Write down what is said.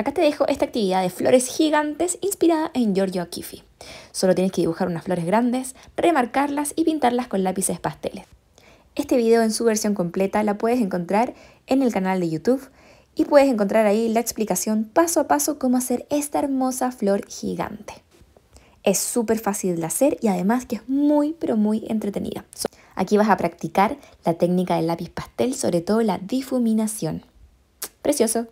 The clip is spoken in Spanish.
Acá te dejo esta actividad de flores gigantes inspirada en Giorgio Akifi. Solo tienes que dibujar unas flores grandes, remarcarlas y pintarlas con lápices pasteles. Este video en su versión completa la puedes encontrar en el canal de YouTube y puedes encontrar ahí la explicación paso a paso cómo hacer esta hermosa flor gigante. Es súper fácil de hacer y además que es muy pero muy entretenida. Aquí vas a practicar la técnica del lápiz pastel, sobre todo la difuminación. Precioso.